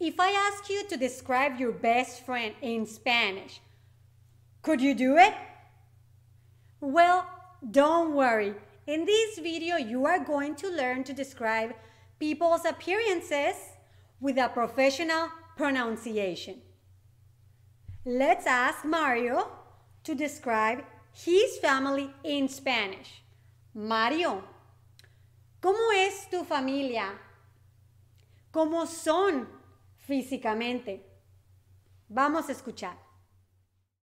If I ask you to describe your best friend in Spanish, could you do it? Well, don't worry. In this video, you are going to learn to describe people's appearances with a professional pronunciation. Let's ask Mario to describe his family in Spanish. Mario, ¿cómo es tu familia? ¿Cómo son físicamente. Vamos a escuchar.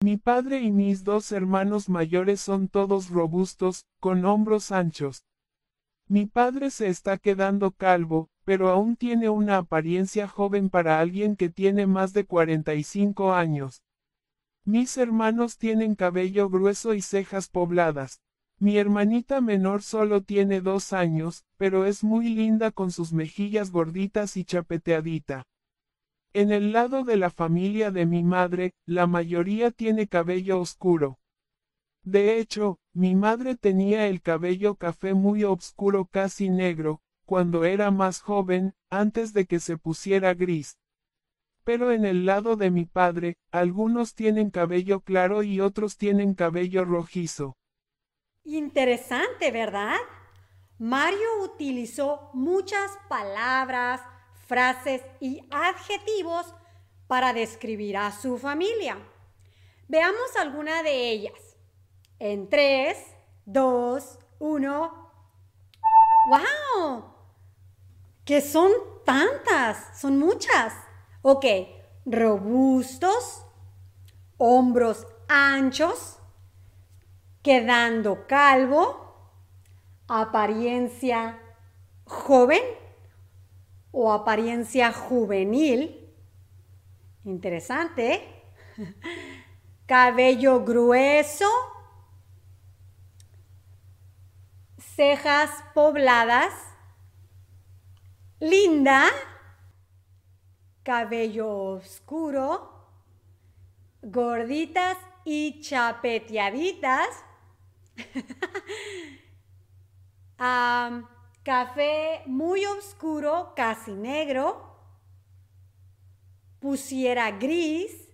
Mi padre y mis dos hermanos mayores son todos robustos, con hombros anchos. Mi padre se está quedando calvo, pero aún tiene una apariencia joven para alguien que tiene más de 45 años. Mis hermanos tienen cabello grueso y cejas pobladas. Mi hermanita menor solo tiene dos años, pero es muy linda con sus mejillas gorditas y chapeteadita. En el lado de la familia de mi madre, la mayoría tiene cabello oscuro. De hecho, mi madre tenía el cabello café muy oscuro casi negro, cuando era más joven, antes de que se pusiera gris. Pero en el lado de mi padre, algunos tienen cabello claro y otros tienen cabello rojizo. Interesante, ¿verdad? Mario utilizó muchas palabras, frases y adjetivos para describir a su familia. Veamos alguna de ellas. En 3, 2, 1. ¡Wow! Que son tantas, son muchas. Ok, robustos, hombros anchos, quedando calvo, apariencia joven o apariencia juvenil, interesante, ¿eh? cabello grueso, cejas pobladas, linda, cabello oscuro, gorditas y chapeteaditas. café muy oscuro, casi negro, pusiera gris,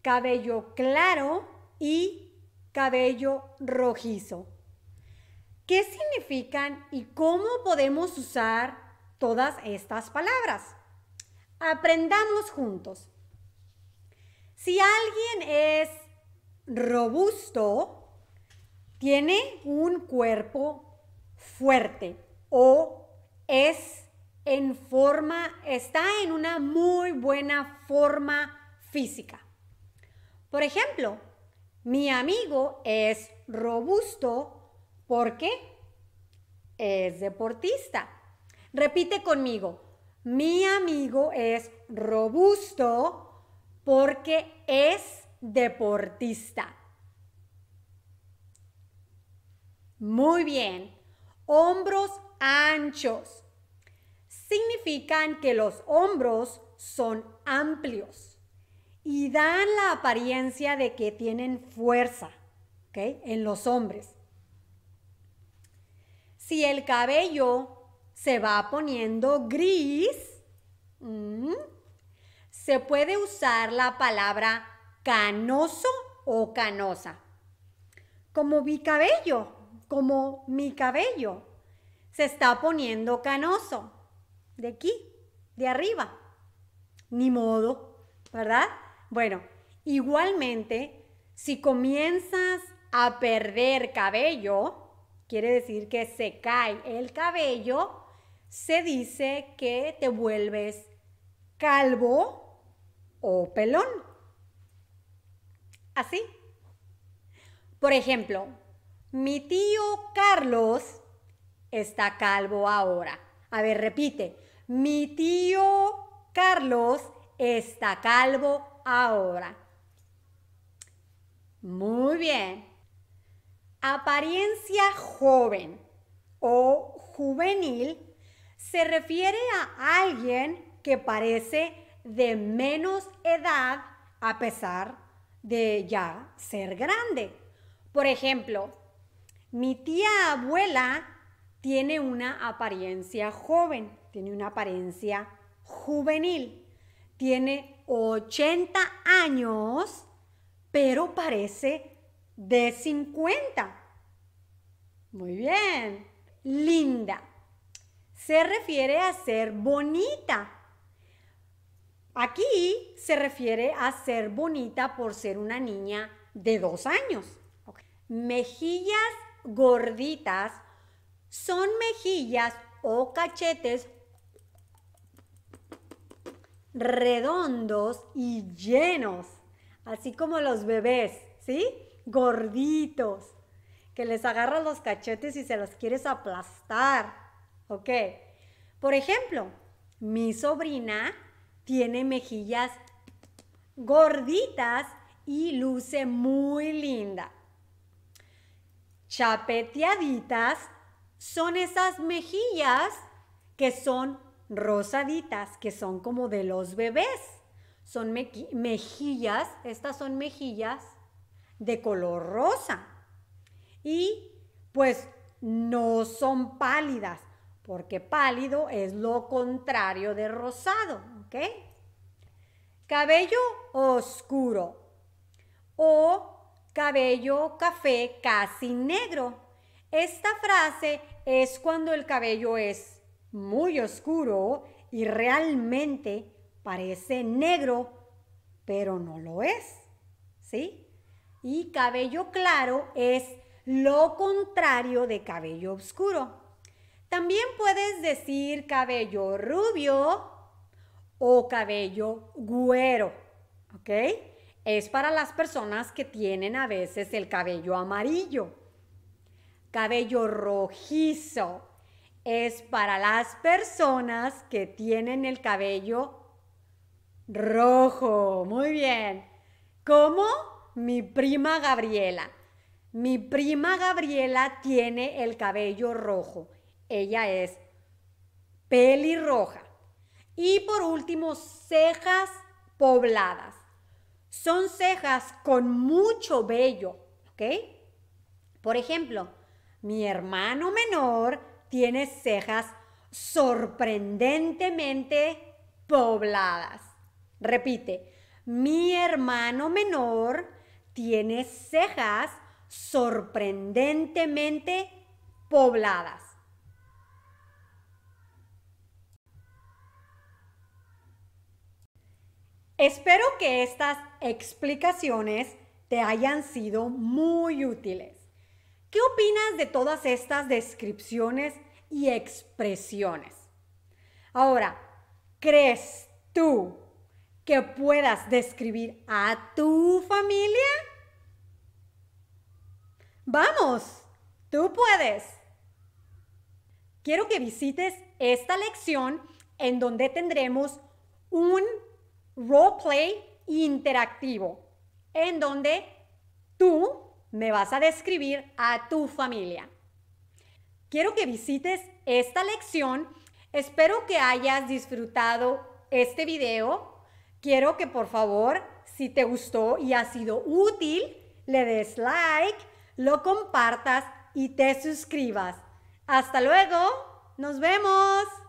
cabello claro y cabello rojizo. ¿Qué significan y cómo podemos usar todas estas palabras? Aprendamos juntos. Si alguien es robusto, tiene un cuerpo fuerte o es en forma, está en una muy buena forma física. Por ejemplo, mi amigo es robusto porque es deportista. Repite conmigo, mi amigo es robusto porque es deportista. Muy bien hombros anchos. Significan que los hombros son amplios y dan la apariencia de que tienen fuerza en los hombres. Si el cabello se va poniendo gris, mm, se puede usar la palabra canoso o canosa. Como bicabello, como mi cabello se está poniendo canoso, de aquí, de arriba. Ni modo, ¿verdad? Bueno, igualmente, si comienzas a perder cabello, quiere decir que se cae el cabello, se dice que te vuelves calvo o pelón. Así. Por ejemplo, mi tío Carlos está calvo ahora. A ver, repite. Mi tío Carlos está calvo ahora. Muy bien. Apariencia joven o juvenil se refiere a alguien que parece de menos edad a pesar de ya ser grande. Por ejemplo, mi tía abuela tiene una apariencia joven, tiene una apariencia juvenil, tiene 80 años, pero parece de 50. Muy bien, linda. Se refiere a ser bonita. Aquí se refiere a ser bonita por ser una niña de dos años. Mejillas gorditas son mejillas o cachetes redondos y llenos, así como los bebés, ¿sí? Gorditos, que les agarras los cachetes y se los quieres aplastar, ¿ok? Por ejemplo, mi sobrina tiene mejillas gorditas y luce muy linda chapeteaditas son esas mejillas que son rosaditas, que son como de los bebés. Son mejillas, estas son mejillas de color rosa. Y pues no son pálidas, porque pálido es lo contrario de rosado, ¿ok? Cabello oscuro o cabello café casi negro. Esta frase es cuando el cabello es muy oscuro y realmente parece negro, pero no lo es. ¿Sí? Y cabello claro es lo contrario de cabello oscuro. También puedes decir cabello rubio o cabello güero. ¿Ok? es para las personas que tienen a veces el cabello amarillo. Cabello rojizo es para las personas que tienen el cabello rojo. Muy bien. Como mi prima Gabriela. Mi prima Gabriela tiene el cabello rojo. Ella es pelirroja. Y por último, cejas pobladas son cejas con mucho vello, ¿ok? Por ejemplo, mi hermano menor tiene cejas sorprendentemente pobladas. Repite, mi hermano menor tiene cejas sorprendentemente pobladas. Espero que estas explicaciones te hayan sido muy útiles. ¿Qué opinas de todas estas descripciones y expresiones? Ahora, ¿crees tú que puedas describir a tu familia? Vamos, tú puedes. Quiero que visites esta lección en donde tendremos un roleplay interactivo, en donde tú me vas a describir a tu familia. Quiero que visites esta lección. Espero que hayas disfrutado este video. Quiero que por favor, si te gustó y ha sido útil, le des like, lo compartas y te suscribas. Hasta luego, nos vemos.